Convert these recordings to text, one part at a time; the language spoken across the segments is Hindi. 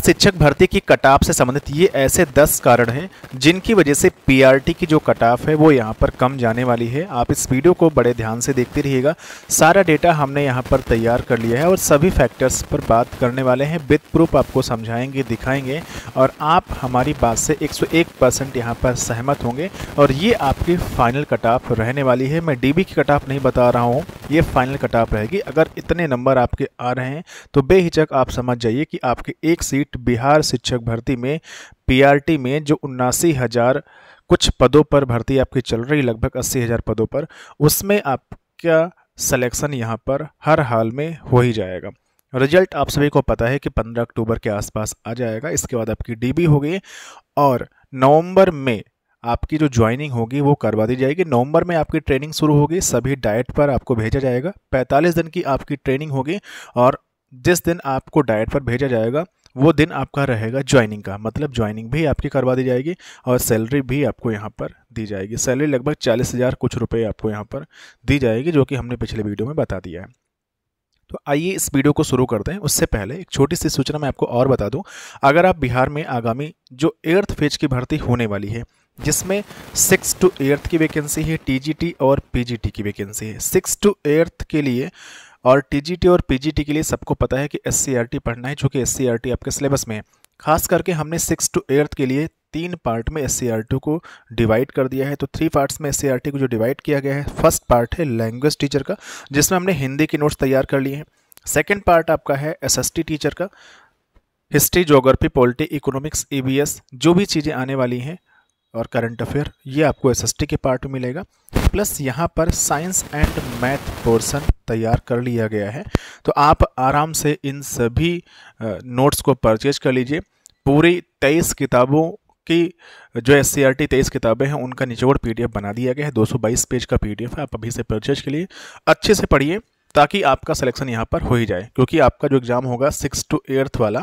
शिक्षक भर्ती की कटाप से संबंधित ये ऐसे 10 कारण हैं जिनकी वजह से पीआरटी की जो कटाप है वो यहाँ पर कम जाने वाली है आप इस वीडियो को बड़े ध्यान से देखते रहिएगा सारा डेटा हमने यहाँ पर तैयार कर लिया है और सभी फैक्टर्स पर बात करने वाले हैं बिथ प्रूफ आपको समझाएंगे दिखाएंगे और आप हमारी बात से एक परसेंट यहाँ पर सहमत होंगे और ये आपकी फाइनल कटाप रहने वाली है मैं डी की कटाप नहीं बता रहा हूँ ये फाइनल कटाप रहेगी अगर इतने नंबर आपके आ रहे हैं तो बेहिचक आप समझ जाइए कि आपके एक सीट सीट बिहार शिक्षक भर्ती में पीआरटी में जो उन्नासी हज़ार कुछ पदों पर भर्ती आपकी चल रही लगभग अस्सी हज़ार पदों पर उसमें आपका सिलेक्शन यहाँ पर हर हाल में हो ही जाएगा रिजल्ट आप सभी को पता है कि 15 अक्टूबर के आसपास आ जाएगा इसके बाद आपकी डीबी होगी और नवंबर में आपकी जो ज्वाइनिंग होगी वो करवा दी जाएगी नवंबर में आपकी ट्रेनिंग शुरू होगी सभी डाइट पर आपको भेजा जाएगा 45 दिन की आपकी ट्रेनिंग होगी और जिस दिन आपको डाइट पर भेजा जाएगा वो दिन आपका रहेगा ज्वाइनिंग का मतलब ज्वाइनिंग भी आपकी करवा दी जाएगी और सैलरी भी आपको यहाँ पर दी जाएगी सैलरी लगभग चालीस हज़ार कुछ रुपए आपको यहाँ पर दी जाएगी जो कि हमने पिछले वीडियो में बता दिया है तो आइए इस वीडियो को शुरू करते हैं उससे पहले एक छोटी सी सूचना मैं आपको और बता दूँ अगर आप बिहार में आगामी जो एर्थ फेज की भर्ती होने वाली है जिसमें सिक्स टू एर्थ की वैकेंसी है टी और पी की वैकेंसी है सिक्स टू एर्थ के लिए और टीजीटी और पीजीटी के लिए सबको पता है कि एस e पढ़ना है चूँकि एस e आपके सिलेबस में है खास करके हमने सिक्स टू एर्थ के लिए तीन पार्ट में एस e को डिवाइड कर दिया है तो थ्री पार्ट्स में एस को जो डिवाइड किया गया है फर्स्ट पार्ट है लैंग्वेज टीचर का जिसमें हमने हिंदी के नोट्स तैयार कर लिए हैं सेकेंड पार्ट आपका है एस टीचर का हिस्ट्री जोग्राफी पॉलिटी इकोनॉमिक्स ई जो भी चीज़ें आने वाली हैं और करंट अफेयर ये आपको एस के पार्ट में मिलेगा प्लस यहाँ पर साइंस एंड मैथ पोर्सन तैयार कर लिया गया है तो आप आराम से इन सभी नोट्स को परचेज कर लीजिए पूरी तेईस किताबों की जो एस सी आर टी तेईस किताबें हैं उनका निचोड़ पीडीएफ बना दिया गया है 222 पेज का पीडीएफ है आप अभी से परचेज के लिए अच्छे से पढ़िए ताकि आपका सिलेक्शन यहाँ पर हो ही जाए क्योंकि आपका जो एग्ज़ाम होगा सिक्स टू एट्थ वाला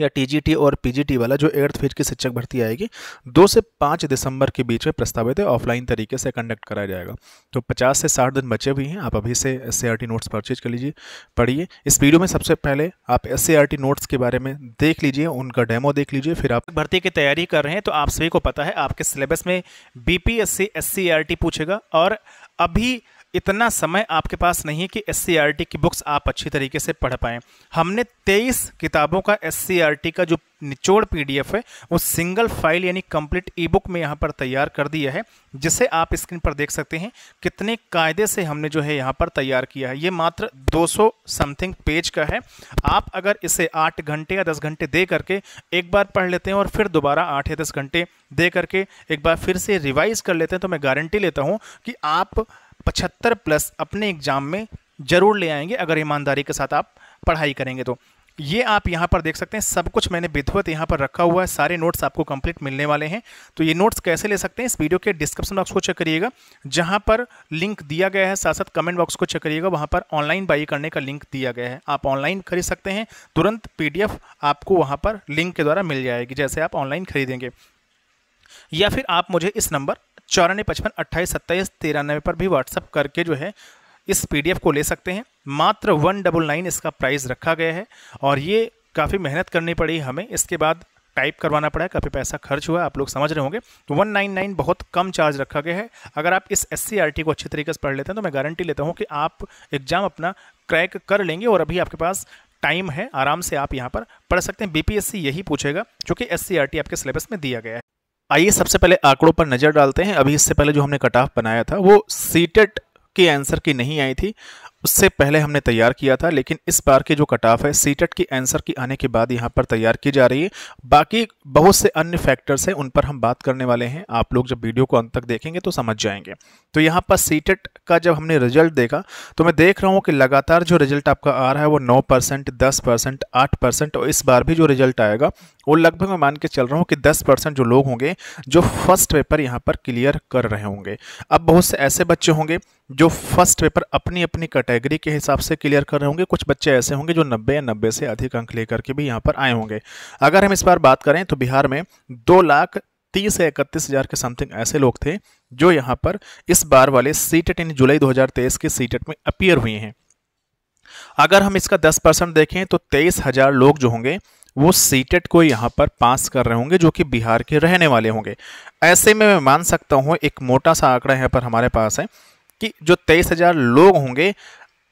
या टीजीटी और पीजीटी वाला जो एर्थ फेज की शिक्षक भर्ती आएगी दो से पाँच दिसंबर के बीच में प्रस्तावित है ऑफलाइन तरीके से कंडक्ट कराया जाएगा तो पचास से साठ दिन बचे हुए हैं आप अभी से एस नोट्स परचेज कर लीजिए पढ़िए इस वीडियो में सबसे पहले आप एस नोट्स के बारे में देख लीजिए उनका डेमो देख लीजिए फिर आप भर्ती की तैयारी कर रहे हैं तो आप सभी को पता है आपके सिलेबस में बी पी पूछेगा और अभी इतना समय आपके पास नहीं है कि एस e की बुक्स आप अच्छी तरीके से पढ़ पाएँ हमने 23 किताबों का एस e का जो निचोड़ पीडीएफ है वो सिंगल फाइल यानी कंप्लीट ई बुक में यहाँ पर तैयार कर दिया है जिसे आप स्क्रीन पर देख सकते हैं कितने कायदे से हमने जो है यहाँ पर तैयार किया है ये मात्र 200 समथिंग पेज का है आप अगर इसे आठ घंटे या दस घंटे दे करके एक बार पढ़ लेते हैं और फिर दोबारा आठ या दस घंटे दे करके एक बार फिर से रिवाइज कर लेते हैं तो मैं गारंटी लेता हूँ कि आप पचहत्तर प्लस अपने एग्ज़ाम में ज़रूर ले आएंगे अगर ईमानदारी के साथ आप पढ़ाई करेंगे तो ये आप यहाँ पर देख सकते हैं सब कुछ मैंने विधवत यहाँ पर रखा हुआ है सारे नोट्स आपको कंप्लीट मिलने वाले हैं तो ये नोट्स कैसे ले सकते हैं इस वीडियो के डिस्क्रिप्शन बॉक्स को चेक करिएगा जहाँ पर लिंक दिया गया है साथ साथ कमेंट बॉक्स को चेक करिएगा वहाँ पर ऑनलाइन बाई करने का लिंक दिया गया है आप ऑनलाइन खरीद सकते हैं तुरंत पी आपको वहाँ पर लिंक के द्वारा मिल जाएगी जैसे आप ऑनलाइन खरीदेंगे या फिर आप मुझे इस नंबर चौरानवे पचपन अट्ठाईस सत्ताईस तिरानवे पर भी व्हाट्सअप करके जो है इस पीडीएफ को ले सकते हैं मात्र वन डबल नाइन इसका प्राइस रखा गया है और ये काफ़ी मेहनत करनी पड़ी हमें इसके बाद टाइप करवाना पड़ा है काफ़ी पैसा खर्च हुआ आप लोग समझ रहे होंगे तो वन नाइन नाइन बहुत कम चार्ज रखा गया है अगर आप इस एस को अच्छे तरीके से पढ़ लेते हैं तो मैं गारंटी लेता हूँ कि आप एग्ज़ाम अपना क्रैक कर लेंगे और अभी आपके पास टाइम है आराम से आप यहाँ पर पढ़ सकते हैं बीपीएससी यही पूछेगा जो कि एस आपके सिलेबस में दिया गया है आइए सबसे पहले आंकड़ों पर नज़र डालते हैं अभी इससे पहले जो हमने कट ऑफ बनाया था वो सीटेट के आंसर की नहीं आई थी उससे पहले हमने तैयार किया था लेकिन इस बार के जो कट ऑफ है सीटेट की आंसर की आने के बाद यहाँ पर तैयार की जा रही है बाकी बहुत से अन्य फैक्टर्स हैं उन पर हम बात करने वाले हैं आप लोग जब वीडियो को अंत तक देखेंगे तो समझ जाएंगे तो यहाँ पर सीटेट e का जब हमने रिजल्ट देखा तो मैं देख रहा हूँ कि लगातार जो रिजल्ट आपका आ रहा है वो नौ परसेंट दस परसेंट आठ परसेंट और इस बार भी जो रिजल्ट आएगा वो लगभग मैं मान के चल रहा हूँ कि दस परसेंट जो लोग होंगे जो फर्स्ट पेपर यहाँ पर क्लियर कर रहे होंगे अब बहुत से ऐसे बच्चे होंगे जो फर्स्ट पेपर अपनी अपनी कट कैटेगरी के हिसाब से क्लियर कर रहे होंगे कुछ बच्चे ऐसे होंगे जो नब्बे या नब्बे से अधिक अंक लेकर के भी यहाँ पर आए होंगे अगर हम इस बार बात करें तो बिहार में दो लाख तीस या इकतीस हज़ार के समथिंग ऐसे लोग थे जो यहाँ पर इस बार वाले सीटेट इन जुलाई दो के सीटेट में अपियर हुए हैं अगर हम इसका दस देखें तो तेईस लोग जो होंगे वो सीटेट को यहाँ पर पास कर रहे होंगे जो कि बिहार के रहने वाले होंगे ऐसे में मैं मान सकता हूँ एक मोटा सा आंकड़ा यहाँ पर हमारे पास है कि जो तेईस हज़ार लोग होंगे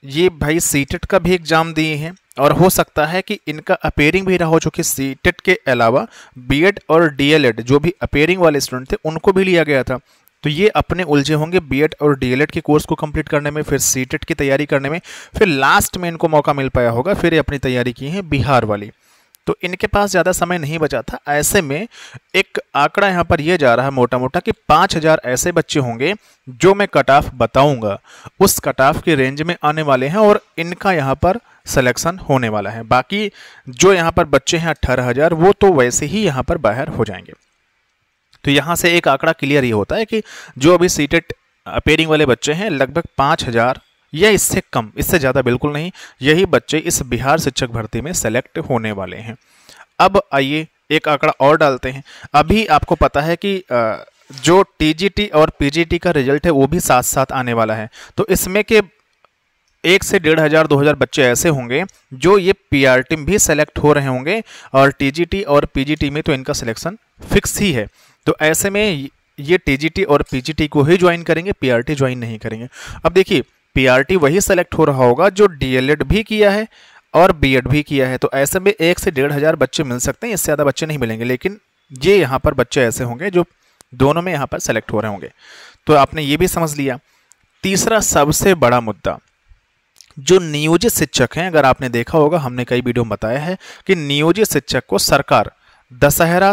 ये भाई सीटेट का भी एग्ज़ाम दिए हैं और हो सकता है कि इनका अपेयरिंग भी रहा हो चूंकि सी सीटेट के अलावा बीएड और डीएलएड जो भी अपेयरिंग वाले स्टूडेंट थे उनको भी लिया गया था तो ये अपने उलझे होंगे बीएड और डीएलएड के कोर्स को कंप्लीट करने में फिर सीटेट की तैयारी करने में फिर लास्ट में इनको मौका मिल पाया होगा फिर ये अपनी तैयारी की है बिहार वाली तो इनके पास ज़्यादा समय नहीं बचा था ऐसे में एक आंकड़ा यहाँ पर यह जा रहा है मोटा मोटा कि 5000 ऐसे बच्चे होंगे जो मैं कट ऑफ बताऊँगा उस कट ऑफ की रेंज में आने वाले हैं और इनका यहाँ पर सिलेक्शन होने वाला है बाकी जो यहाँ पर बच्चे हैं अट्ठारह वो तो वैसे ही यहाँ पर बाहर हो जाएंगे तो यहाँ से एक आंकड़ा क्लियर ये होता है कि जो अभी सीटेड अपेयरिंग वाले बच्चे हैं लगभग पाँच हज़ार या इससे कम इससे ज़्यादा बिल्कुल नहीं यही बच्चे इस बिहार शिक्षक भर्ती में सेलेक्ट होने वाले हैं अब आइए एक आंकड़ा और डालते हैं अभी आपको पता है कि जो टीजीटी और पीजीटी का रिजल्ट है वो भी साथ साथ आने वाला है तो इसमें के एक से डेढ़ हज़ार दो हज़ार बच्चे ऐसे होंगे जो ये पी आर टी में भी सेलेक्ट हो रहे होंगे और टी जी टी और पी जी टी में तो इनका सिलेक्शन फिक्स ही है तो ऐसे में ये टी जी टी और पी जी टी को ही ज्वाइन करेंगे पी आर टी ज्वाइन नहीं करेंगे अब देखिए पीआरटी वही सेलेक्ट हो रहा होगा जो डीएलएड भी किया है और बीएड भी किया है तो ऐसे में एक से डेढ़ हज़ार बच्चे मिल सकते हैं इससे ज़्यादा बच्चे नहीं मिलेंगे लेकिन ये यहाँ पर बच्चे ऐसे होंगे जो दोनों में यहाँ पर सेलेक्ट हो रहे होंगे तो आपने ये भी समझ लिया तीसरा सबसे बड़ा मुद्दा जो नियोजित शिक्षक हैं अगर आपने देखा होगा हमने कई वीडियो में बताया है कि नियोजित शिक्षक को सरकार दशहरा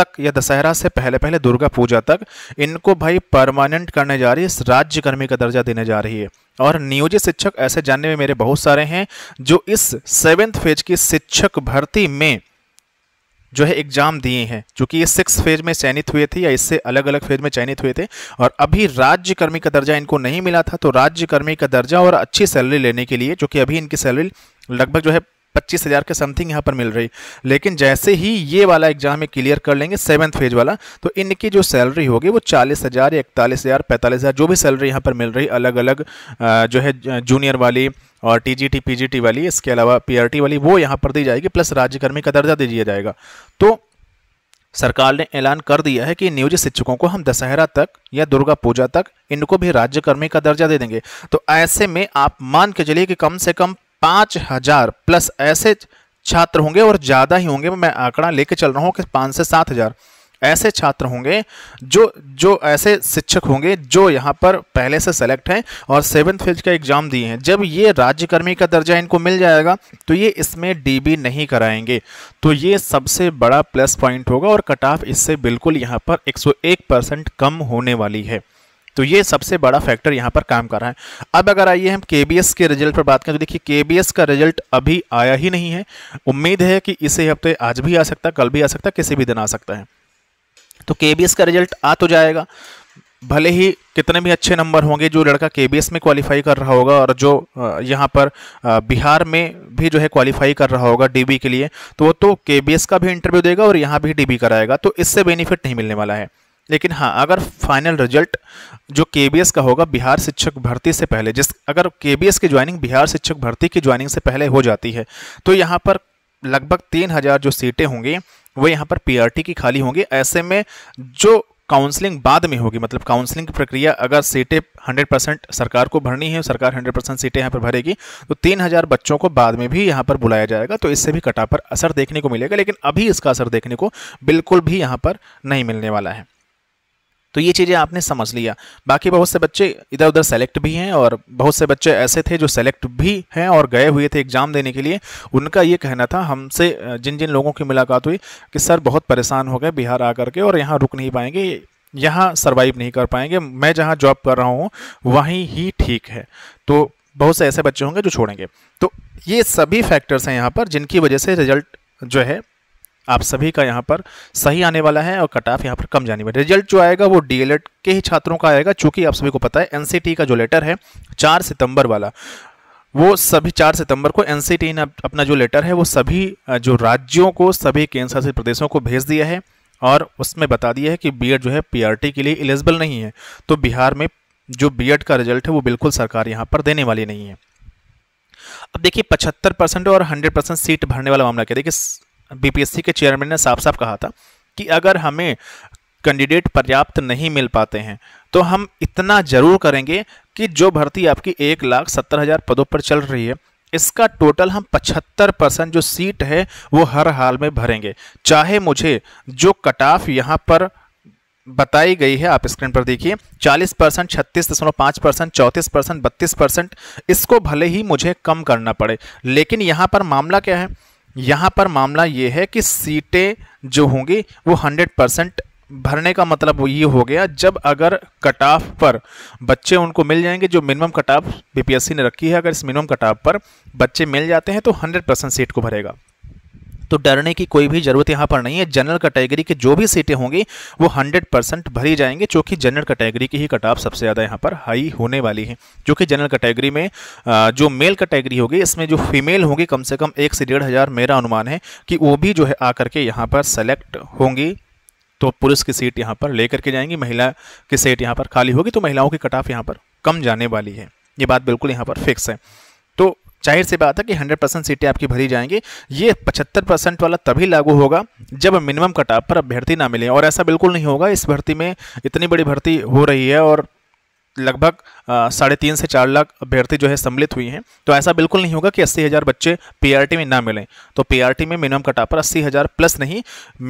तक या दशहरा से पहले पहले दुर्गा पूजा तक इनको भाई परमानेंट करने जा रही है राज्य कर्मी का दर्जा देने जा रही है और नियोजित शिक्षक ऐसे जानने में मेरे बहुत सारे हैं जो इस सेवेंथ फेज की शिक्षक भर्ती में जो है एग्जाम दिए हैं क्योंकि ये सिक्स फेज में चयनित हुए थे या इससे अलग अलग फेज में चयनित हुए थे और अभी राज्य कर्मी का दर्जा इनको नहीं मिला था तो राज्य कर्मी का दर्जा और अच्छी सैलरी लेने के लिए जो कि अभी इनकी सैलरी लगभग जो है पच्चीस हज़ार के समथिंग यहाँ पर मिल रही लेकिन जैसे ही ये वाला एग्जाम में क्लियर कर लेंगे सेवन्थ फेज वाला तो इनकी जो सैलरी होगी वो चालीस हज़ार या इकतालीस हज़ार पैंतालीस हज़ार जो भी सैलरी यहाँ पर मिल रही अलग अलग जो है जूनियर वाली और टीजीटी पीजीटी वाली इसके अलावा पीआरटी वाली वो यहाँ पर दी जाएगी प्लस राज्यकर्मी का दर्जा दे दिया जाएगा तो सरकार ने ऐलान कर दिया है कि नियोजित शिक्षकों को हम दशहरा तक या दुर्गा पूजा तक इनको भी राज्यकर्मी का दर्जा दे देंगे तो ऐसे में आप मान के चलिए कि कम से कम पाँच हजार प्लस ऐसे छात्र होंगे और ज़्यादा ही होंगे मैं आंकड़ा लेके चल रहा हूँ कि पाँच से सात हज़ार ऐसे छात्र होंगे जो जो ऐसे शिक्षक होंगे जो यहाँ पर पहले से सेलेक्ट हैं और सेवन्थ फेज का एग्ज़ाम दिए हैं जब ये राज्यकर्मी का दर्जा इनको मिल जाएगा तो ये इसमें डीबी नहीं कराएंगे तो ये सबसे बड़ा प्लस पॉइंट होगा और कट ऑफ इससे बिल्कुल यहाँ पर 101 परसेंट कम होने वाली है तो ये सबसे बड़ा फैक्टर यहाँ पर काम कर रहा है अब अगर आइए हम के के रिजल्ट पर बात करें तो देखिए के का रिजल्ट अभी आया ही नहीं है उम्मीद है कि इसे हफ्ते आज भी आ सकता है कल भी आ सकता है किसी भी दिन आ सकता है तो के का रिजल्ट आ तो जाएगा भले ही कितने भी अच्छे नंबर होंगे जो लड़का के में क्वालिफाई कर रहा होगा और जो यहाँ पर बिहार में भी जो है क्वालिफाई कर रहा होगा डीबी के लिए तो वो तो के का भी इंटरव्यू देगा और यहाँ भी डीबी कराएगा तो इससे बेनिफिट नहीं मिलने वाला है लेकिन हाँ अगर फाइनल रिजल्ट जो के का होगा बिहार शिक्षक भर्ती से पहले जिस अगर के बी की ज्वाइनिंग बिहार शिक्षक भर्ती की ज्वाइनिंग से पहले हो जाती है तो यहाँ पर लगभग तीन हज़ार जो सीटें होंगी वो यहाँ पर पीआरटी की खाली होंगी ऐसे में जो काउंसलिंग बाद में होगी मतलब काउंसलिंग की प्रक्रिया अगर सीटें हंड्रेड परसेंट सरकार को भरनी है सरकार हंड्रेड परसेंट सीटें यहाँ पर भरेगी तो हज़ार बच्चों को बाद में भी यहाँ पर बुलाया जाएगा तो इससे भी कटा पर असर देखने को मिलेगा लेकिन अभी इसका असर देखने को बिल्कुल भी यहाँ पर नहीं मिलने वाला है तो ये चीज़ें आपने समझ लिया बाकी बहुत से बच्चे इधर उधर सेलेक्ट भी हैं और बहुत से बच्चे ऐसे थे जो सेलेक्ट भी हैं और गए हुए थे एग्ज़ाम देने के लिए उनका ये कहना था हमसे जिन जिन लोगों की मुलाकात हुई कि सर बहुत परेशान हो गए बिहार आकर के और यहाँ रुक नहीं पाएंगे यहाँ सर्वाइव नहीं कर पाएंगे मैं जहाँ जॉब कर रहा हूँ वहीं ही ठीक है तो बहुत से ऐसे बच्चे होंगे जो छोड़ेंगे तो ये सभी फैक्टर्स हैं यहाँ पर जिनकी वजह से रिजल्ट जो है आप सभी का यहाँ पर सही आने वाला है और कट ऑफ यहाँ पर कम जाने वाला रिजल्ट जो आएगा वो डीएलएड के ही छात्रों का आएगा चूंकि आप सभी को पता है एनसीटी का जो लेटर है चार सितंबर वाला वो सभी चार सितंबर को एन ने अपना जो लेटर है वो सभी जो राज्यों को सभी केंद्र शासित प्रदेशों को भेज दिया है और उसमें बता दिया है कि बी जो है पी के लिए एलिजिबल नहीं है तो बिहार में जो बी का रिजल्ट है वो बिल्कुल सरकार यहाँ पर देने वाली नहीं है अब देखिए पचहत्तर परसेंट और हंड्रेड परसेंट सीट भरने वाला मामला क्या देखिए बीपीएससी के चेयरमैन ने साफ साफ कहा था कि अगर हमें कैंडिडेट पर्याप्त नहीं मिल पाते हैं तो हम इतना ज़रूर करेंगे कि जो भर्ती आपकी एक लाख सत्तर हज़ार पदों पर चल रही है इसका टोटल हम पचहत्तर परसेंट जो सीट है वो हर हाल में भरेंगे चाहे मुझे जो कट ऑफ यहाँ पर बताई गई है आप स्क्रीन पर देखिए 40 परसेंट छत्तीस दशमलव पाँच परसेंट चौंतीस परसेंट बत्तीस परसेंट इसको भले ही मुझे कम करना पड़े लेकिन यहाँ पर मामला क्या है यहाँ पर मामला ये है कि सीटें जो होंगी वो 100 परसेंट भरने का मतलब ये हो गया जब अगर कट ऑफ पर बच्चे उनको मिल जाएंगे जो मिनिमम कट ऑफ बीपीएससी ने रखी है अगर इस मिनिमम कट ऑफ पर बच्चे मिल जाते हैं तो 100 परसेंट सीट को भरेगा तो डरने की कोई भी ज़रूरत यहाँ पर नहीं है जनरल कैटेगरी के जो भी सीटें होंगी वो हंड्रेड परसेंट भरी जाएंगी जो कि जनरल कैटेगरी की ही कट ऑफ सबसे ज़्यादा यहाँ पर हाई होने वाली है जो कि जनरल कैटेगरी में जो मेल कैटेगरी होगी इसमें जो फीमेल होगी कम से कम एक से डेढ़ हज़ार मेरा अनुमान है कि वो भी जो है आकर के यहाँ पर सेलेक्ट होंगी तो पुरुष की सीट यहाँ पर लेकर के जाएंगी महिला की सीट यहाँ पर खाली होगी तो महिलाओं की कट ऑफ यहाँ पर कम जाने वाली है ये बात बिल्कुल यहाँ पर फिक्स है जाहिर सी बात है कि 100 परसेंट सीटें आपकी भरी जाएंगी ये 75 परसेंट वाला तभी लागू होगा जब मिनिमम कटाप पर अभ्यर्थी ना मिले और ऐसा बिल्कुल नहीं होगा इस भर्ती में इतनी बड़ी भर्ती हो रही है और लगभग साढ़े तीन से चार लाख अभ्यर्थी जो है सम्मिलित हुई हैं तो ऐसा बिल्कुल नहीं होगा कि अस्सी हज़ार बच्चे पीआरटी में ना मिलें तो पीआरटी में मिनिमम कटा पर अस्सी हज़ार प्लस नहीं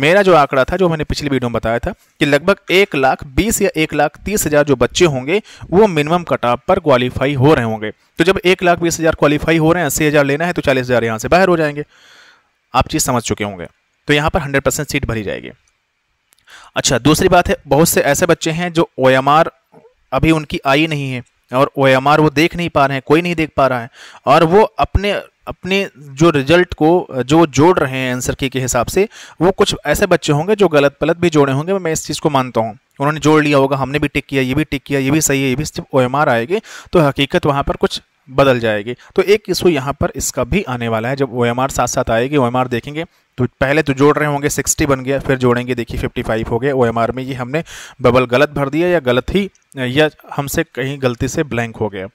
मेरा जो आंकड़ा था जो मैंने पिछली वीडियो में बताया था कि लगभग एक लाख बीस या एक लाख तीस हज़ार जो बच्चे होंगे वो मिनिमम कटाप पर क्वालिफाई हो रहे होंगे तो जब एक लाख बीस हज़ार क्वालिफाई हो रहे हैं अस्सी हज़ार लेना है तो चालीस हज़ार यहाँ से बाहर हो जाएंगे आप चीज़ समझ चुके होंगे तो यहाँ पर हंड्रेड परसेंट सीट भरी जाएगी अच्छा दूसरी बात है बहुत से ऐसे बच्चे हैं जो ओ अभी उनकी आई नहीं है और ओ वो देख नहीं पा रहे हैं कोई नहीं देख पा रहा है और वो अपने अपने जो रिजल्ट को जो जोड़ रहे हैं आंसर की के हिसाब से वो कुछ ऐसे बच्चे होंगे जो गलत पलत भी जोड़े होंगे मैं इस चीज़ को मानता हूँ उन्होंने जोड़ लिया होगा हमने भी टिक किया ये भी टिक किया ये भी सही है ये भी सिर्फ ओ एम आएगी तो हकीकत वहाँ पर कुछ बदल जाएगी तो एक इशू यहाँ पर इसका भी आने वाला है जब ओ एम आर साथ साथ आएगी ओ एम आर देखेंगे तो पहले तो जोड़ रहे होंगे 60 बन गया फिर जोड़ेंगे देखिए 55 हो गया ओ एम आर में ये हमने बबल गलत भर दिया या गलत ही या हमसे कहीं गलती से ब्लैंक हो गया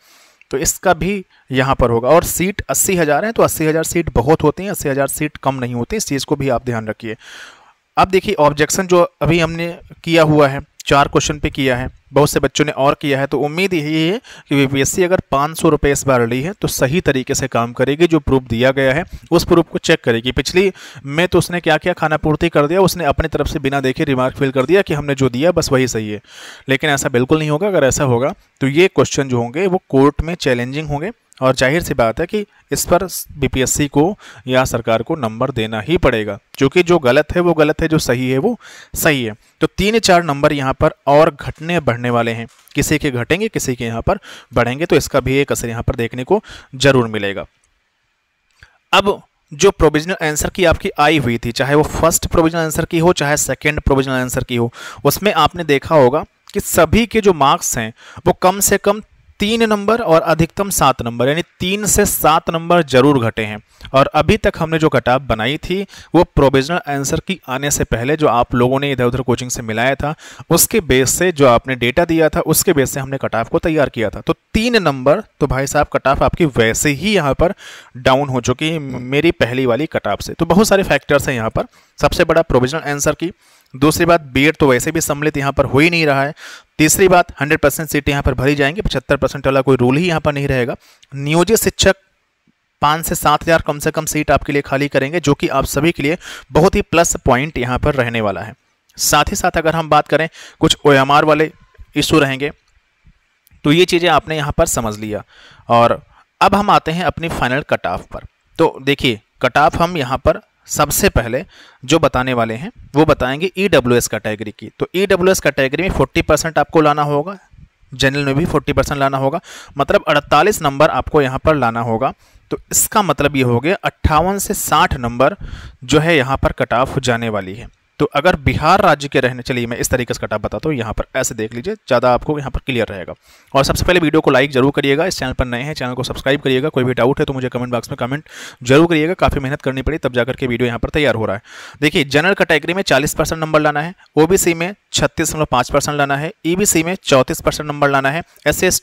तो इसका भी यहाँ पर होगा और सीट अस्सी हज़ार है तो अस्सी हज़ार सीट बहुत होती हैं अस्सी हज़ार सीट कम नहीं होती इस चीज़ को भी आप ध्यान रखिए अब देखिए ऑब्जेक्शन जो अभी हमने किया हुआ है चार क्वेश्चन पे किया है बहुत से बच्चों ने और किया है तो उम्मीद यही है कि बी अगर पाँच सौ रुपये इस बार ली है तो सही तरीके से काम करेगी जो प्रूफ दिया गया है उस प्रूफ को चेक करेगी पिछली में तो उसने क्या किया खाना पूर्ति कर दिया उसने अपनी तरफ से बिना देखे रिमार्क फिल कर दिया कि हमने जो दिया बस वही सही है लेकिन ऐसा बिल्कुल नहीं होगा अगर ऐसा होगा तो ये क्वेश्चन जो होंगे वो कोर्ट में चैलेंजिंग होंगे और जाहिर सी बात है कि इस पर बीपीएससी को या सरकार को नंबर देना ही पड़ेगा क्योंकि जो गलत है वो गलत है जो सही है वो सही है तो तीन चार नंबर यहाँ पर और घटने बढ़ने वाले हैं किसी के घटेंगे किसी के यहाँ पर बढ़ेंगे तो इसका भी एक असर यहाँ पर देखने को जरूर मिलेगा अब जो प्रोविजनल आंसर की आपकी आई हुई थी चाहे वो फर्स्ट प्रोविजनल आंसर की हो चाहे सेकेंड प्रोविजनल आंसर की हो उसमें आपने देखा होगा कि सभी के जो मार्क्स हैं वो कम से कम तीन नंबर और अधिकतम सात नंबर यानी तीन से सात नंबर जरूर घटे हैं और अभी तक हमने जो कटाप बनाई थी वो प्रोविजनल आंसर की आने से पहले जो आप लोगों ने इधर उधर कोचिंग से मिलाया था उसके बेस से जो आपने डेटा दिया था उसके बेस से हमने कटाफ को तैयार किया था तो तीन नंबर तो भाई साहब कटाफ आपकी वैसे ही यहाँ पर डाउन हो चुकी है मेरी पहली वाली कटाफ से तो बहुत सारे फैक्टर्स हैं यहाँ पर सबसे बड़ा प्रोविजनल आंसर की दूसरी बात बी तो वैसे भी सम्मिलित यहाँ पर हो ही नहीं रहा है तीसरी बात 100 परसेंट सीट यहाँ पर भरी जाएंगी 75 परसेंट वाला कोई रूल ही यहाँ पर नहीं रहेगा नियोजित शिक्षक पाँच से सात हज़ार कम से कम सीट आपके लिए खाली करेंगे जो कि आप सभी के लिए बहुत ही प्लस पॉइंट यहाँ पर रहने वाला है साथ ही साथ अगर हम बात करें कुछ ओ वाले इशू रहेंगे तो ये चीज़ें आपने यहाँ पर समझ लिया और अब हम आते हैं अपनी फाइनल कट ऑफ पर तो देखिए कट ऑफ हम यहाँ पर सबसे पहले जो बताने वाले हैं वो बताएंगे ई डब्ल्यू एस कैटेगरी की तो ई डब्ल्यू एस कैटेगरी में फोर्टी परसेंट आपको लाना होगा जनरल में भी फोर्टी परसेंट लाना होगा मतलब अड़तालीस नंबर आपको यहाँ पर लाना होगा तो इसका मतलब ये हो गया अट्ठावन से साठ नंबर जो है यहाँ पर कट ऑफ जाने वाली है तो अगर बिहार राज्य के रहने चलिए मैं इस तरीके से कटा बताता हूँ यहाँ पर ऐसे देख लीजिए ज़्यादा आपको यहाँ पर क्लियर रहेगा और सबसे पहले वीडियो को लाइक जरूर करिएगा इस चैनल पर नए हैं चैनल को सब्सक्राइब करिएगा कोई भी डाउट है तो मुझे कमेंट बॉक्स में कमेंट जरूर करिएगा काफ़ी मेहनत करनी पड़ी तब जाकर के वीडियो यहाँ पर तैयार हो रहा है देखिए जनरल कैटेगरी में चालीस नंबर लाना है ओ में छत्तीस लाना है ई में चौंतीस नंबर लाना है एस एस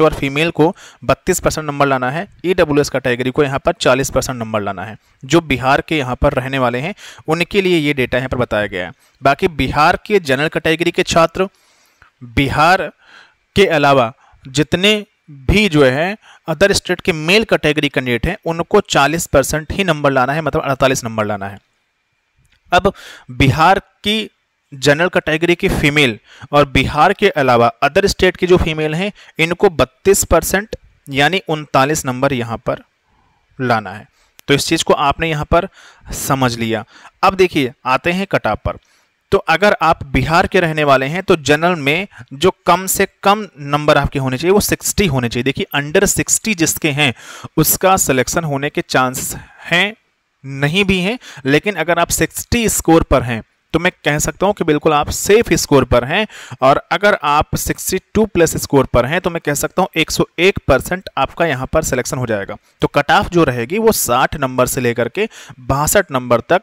और फीमेल को बत्तीस नंबर लाना है ई कैटेगरी को यहाँ पर चालीस नंबर लाना है जो बिहार के यहाँ पर रहने वाले हैं उनके लिए ये डेटा यहाँ पर बताया गया है बाकी बिहार के जनरल कैटेगरी के छात्र बिहार के अलावा जितने भी जो है अदर स्टेट के मेल कैटेगरी कैंडिडेट हैं उनको 40 परसेंट ही नंबर लाना है मतलब 48 नंबर लाना है अब बिहार की जनरल कैटेगरी की फीमेल और बिहार के अलावा अदर स्टेट की जो फीमेल हैं इनको 32 परसेंट यानी उनतालीस नंबर यहां पर लाना है तो इस चीज़ को आपने यहां पर समझ लिया अब देखिए आते हैं कटाप पर तो अगर आप बिहार के रहने वाले हैं तो जनरल में जो कम से कम नंबर आपके होने चाहिए वो 60 होने चाहिए देखिए अंडर 60 जिसके हैं उसका सिलेक्शन होने के चांस हैं नहीं भी हैं लेकिन अगर आप 60 स्कोर पर हैं तो मैं कह सकता हूं कि बिल्कुल आप सेफ स्कोर पर हैं और अगर आप 62 प्लस स्कोर पर हैं तो मैं कह सकता हूं 101 परसेंट आपका यहां पर सिलेक्शन हो जाएगा तो कट ऑफ जो रहेगी वो 60 नंबर से लेकर के बासठ नंबर तक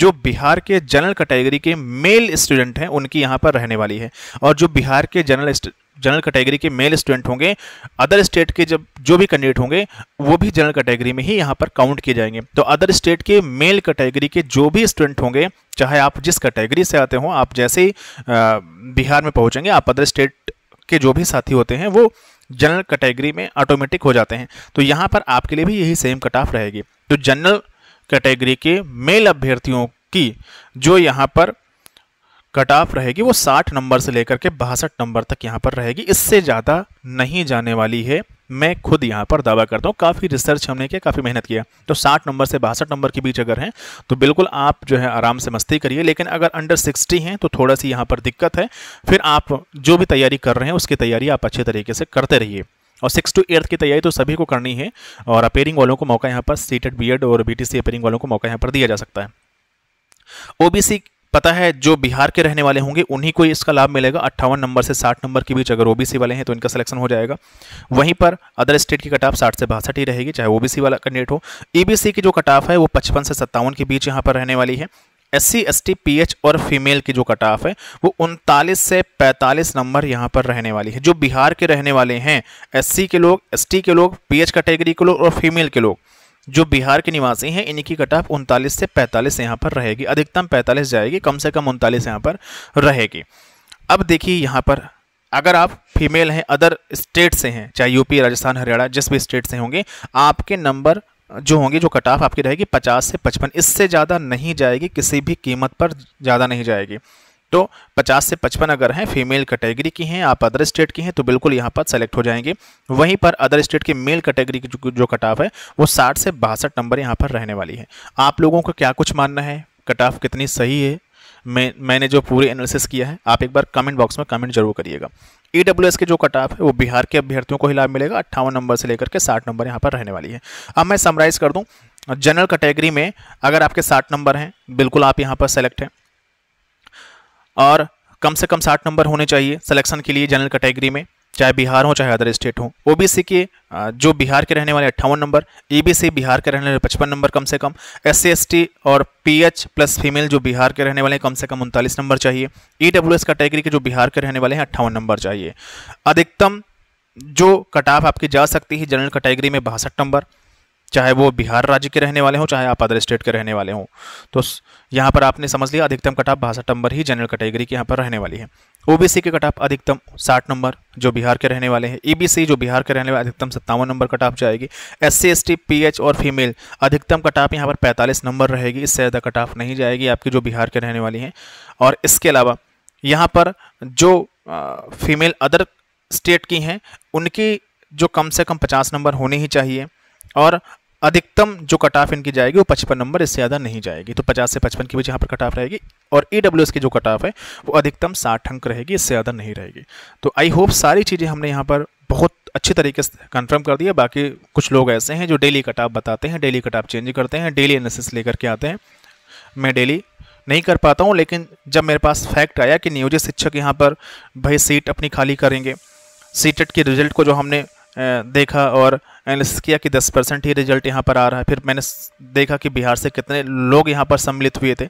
जो बिहार के जनरल कैटेगरी के मेल स्टूडेंट हैं उनकी यहाँ पर रहने वाली है और जो बिहार के जनरल जनरल कैटेगरी के मेल स्टूडेंट होंगे अदर स्टेट के जब जो भी कैंडिडेट होंगे वो भी जनरल कैटेगरी में ही यहाँ पर काउंट किए जाएंगे तो अदर स्टेट के मेल कैटेगरी के जो भी स्टूडेंट होंगे चाहे आप जिस कैटेगरी से आते हो आप जैसे ही बिहार में पहुँचेंगे आप अदर स्टेट के जो भी साथी होते हैं वो जनरल कैटेगरी में ऑटोमेटिक हो जाते हैं तो यहाँ पर आपके लिए भी यही सेम कट ऑफ रहेगी तो जनरल कैटेगरी के मेल अभ्यर्थियों की जो यहाँ पर कट ऑफ रहेगी वो 60 नंबर से लेकर के बासठ नंबर तक यहाँ पर रहेगी इससे ज़्यादा नहीं जाने वाली है मैं खुद यहाँ पर दावा करता हूँ काफ़ी रिसर्च हमने किया काफ़ी मेहनत किया तो 60 नंबर से बासठ नंबर के बीच अगर हैं तो बिल्कुल आप जो है आराम से मस्ती करिए लेकिन अगर अंडर 60 हैं तो थोड़ा सी यहाँ पर दिक्कत है फिर आप जो भी तैयारी कर रहे हैं उसकी तैयारी आप अच्छे तरीके से करते रहिए और सिक्स टू एट्थ की तैयारी तो सभी को करनी है और अपेयरिंग वालों को मौका यहाँ पर सीटेड बी और बी टी वालों को मौका यहाँ पर दिया जा सकता है ओबीसी पता है जो बिहार के रहने वाले होंगे उन्हीं को इसका लाभ मिलेगा अट्ठावन नंबर से साठ नंबर के बीच अगर ओबीसी वाले हैं तो इनका सिलेक्शन हो जाएगा वहीं पर अदर स्टेट की कटाफ साठ से बासठ ही रहेगी चाहे ओबीसी वाला कैंडिडेट हो ईबीसी e की जो कटाफ है वो पचपन से सत्तावन के बीच यहाँ पर रहने वाली है S C S T P H और फीमेल की जो कटाफ है वो उनतालीस से पैंतालीस नंबर यहाँ पर रहने वाली है जो बिहार के रहने वाले हैं एस सी के लोग एस टी के लोग पी एच कैटेगरी के लोग और फीमेल के लोग जो बिहार के निवासी हैं इनकी कट ऑफ उनतालीस से पैंतालीस यहाँ पर रहेगी अधिकतम पैंतालीस जाएगी कम से कम उनतालीस यहाँ पर रहेगी अब देखिए यहाँ पर अगर आप फीमेल हैं अदर स्टेट से हैं चाहे यूपी राजस्थान हरियाणा जिस भी स्टेट से होंगे आपके नंबर जो होंगे जो कट ऑफ आपकी रहेगी पचास से पचपन इससे ज़्यादा नहीं जाएगी किसी भी कीमत पर ज़्यादा नहीं जाएगी तो 50 से 55 अगर हैं फीमेल कैटेगरी की हैं आप अदर स्टेट की हैं तो बिल्कुल यहाँ पर सेलेक्ट हो जाएंगे वहीं पर अदर स्टेट की मेल कैटेगरी की जो, कट ऑफ है वो साठ से बासठ नंबर यहाँ पर रहने वाली है आप लोगों को क्या कुछ मानना है कट ऑफ कितनी सही है मैं मैंने जो पूरी एनालिसिस किया है आप एक बार कमेंट बॉक्स में कमेंट जरूर करिएगा ई e के जो कट ऑफ है वो बिहार के अभ्यर्थियों को ही लाभ मिलेगा अट्ठावन नंबर से लेकर के साठ नंबर यहाँ पर रहने वाली है अब मैं समराइज़ कर दूँ जनरल कैटेगरी में अगर आपके साठ नंबर हैं बिल्कुल आप यहाँ पर सेलेक्ट हैं और कम से कम साठ नंबर होने चाहिए सिलेक्शन के लिए जनरल कैटेगरी में चाहे बिहार हो चाहे अदर स्टेट हो ओबीसी के जो बिहार के रहने वाले अट्ठावन नंबर ईबीसी e बिहार के रहने वाले पचपन नंबर कम से कम एस सी और पीएच प्लस फीमेल जो बिहार के रहने वाले हैं कम से कम उनतालीस नंबर चाहिए एस e कैटेगरी के जो बिहार के रहने वाले हैं अट्ठावन नंबर चाहिए अधिकतम जो कटाफ आपकी जा सकती है जनरल कैटेगरी में बासठ नंबर चाहे वो बिहार राज्य के रहने वाले हों चाहे आप अदर स्टेट के रहने वाले हों तो यहाँ पर आपने समझ लिया अधिकतम कटाप बासठ नंबर ही जनरल कैटेगरी की यहाँ पर रहने वाली है ओबीसी के कटाप अधिकतम साठ नंबर जो बिहार के रहने वाले हैं ईबीसी e जो बिहार के रहने वाले अधिकतम सत्तावन नंबर कटाप जाएगी S C S T P H और फीमेल अधिकतम कटाप यहाँ पर पैंतालीस नंबर रहेगी इससे ज़्यादा कटाप नहीं जाएगी आपकी जो बिहार के रहने वाली हैं और इसके अलावा यहाँ पर जो फीमेल अदर स्टेट की हैं उनकी जो कम से कम पचास नंबर होने ही चाहिए और अधिकतम जो कट ऑफ इनकी जाएगी वो पचपन नंबर इससे ज़्यादा नहीं जाएगी तो पचास से पचपन के बीच यहाँ पर कट ऑफ रहेगी और ई डब्ल्यू एस की जो कट ऑफ है वो अधिकतम साठ अंक रहेगी इससे ज़्यादा नहीं रहेगी तो आई होप सारी चीज़ें हमने यहाँ पर बहुत अच्छे तरीके से कंफर्म कर दिया बाकी कुछ लोग ऐसे हैं जो डेली कट ऑफ बताते हैं डेली कट ऑफ चेंज करते हैं डेली एनालिसिस लेकर के आते हैं मैं डेली नहीं कर पाता हूँ लेकिन जब मेरे पास फैक्ट आया कि नियोजित शिक्षक यहाँ पर भाई सीट अपनी खाली करेंगे सीटेट के रिजल्ट को जो हमने देखा और एनालिसिस किया कि 10 परसेंट ही रिजल्ट यहाँ पर आ रहा है फिर मैंने देखा कि बिहार से कितने लोग यहाँ पर सम्मिलित हुए थे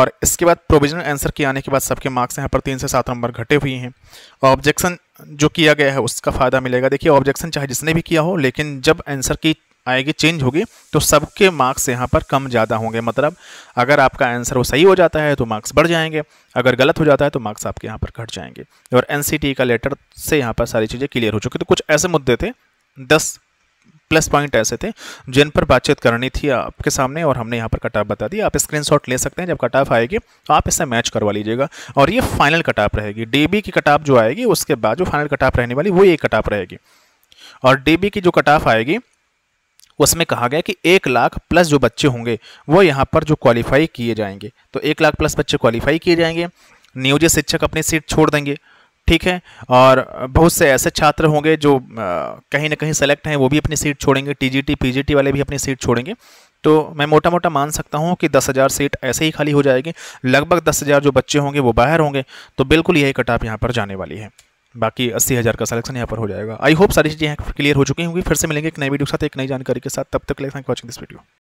और इसके बाद प्रोविजनल आंसर के आने के बाद सबके मार्क्स यहाँ पर तीन से सात नंबर घटे हुए हैं ऑब्जेक्शन जो किया गया है उसका फ़ायदा मिलेगा देखिए ऑब्जेक्शन चाहे जिसने भी किया हो लेकिन जब आंसर की आएगी चेंज होगी तो सबके मार्क्स यहाँ पर कम ज़्यादा होंगे मतलब अगर आपका आंसर वो सही हो जाता है तो मार्क्स बढ़ जाएंगे अगर गलत हो जाता है तो मार्क्स आपके यहाँ पर घट जाएंगे और एन का लेटर से यहाँ पर सारी चीज़ें क्लियर हो चुकी तो कुछ ऐसे मुद्दे थे दस प्लस पॉइंट ऐसे थे जिन पर बातचीत करनी थी आपके सामने और हमने यहाँ पर कट ऑफ बता दी आप स्क्रीनशॉट ले सकते हैं जब कट ऑफ आएगी तो आप इससे मैच करवा लीजिएगा और ये फाइनल कट ऑफ रहेगी डीबी की कट ऑफ जो आएगी उसके बाद जो फाइनल कट ऑफ रहने वाली वो ये कट ऑफ रहेगी और डीबी की जो कट ऑफ आएगी उसमें कहा गया कि एक लाख प्लस जो बच्चे होंगे वो यहाँ पर जो क्वालिफाई किए जाएंगे तो एक लाख प्लस बच्चे क्वालिफाई किए जाएंगे नियोजित शिक्षक अपनी सीट छोड़ देंगे ठीक है और बहुत से ऐसे छात्र होंगे जो कहीं ना कहीं सेलेक्ट हैं वो भी अपनी सीट छोड़ेंगे टीजीटी पीजीटी वाले भी अपनी सीट छोड़ेंगे तो मैं मोटा मोटा मान सकता हूँ कि दस हज़ार सीट ऐसे ही खाली हो जाएगी लगभग दस हज़ार जो बच्चे होंगे वो बाहर होंगे तो बिल्कुल यही कटाप यहाँ पर जाने वाली है बाकी अस्सी हज़ार का सलेक्शन यहाँ पर हो जाएगा आई होप सारी चीज़ें यहाँ क्लियर हो चुकी होंगी फिर से मिलेंगे एक नई वीडियो के साथ एक नई जानकारी के साथ तब तक लेकिन वॉचिंग दिस वीडियो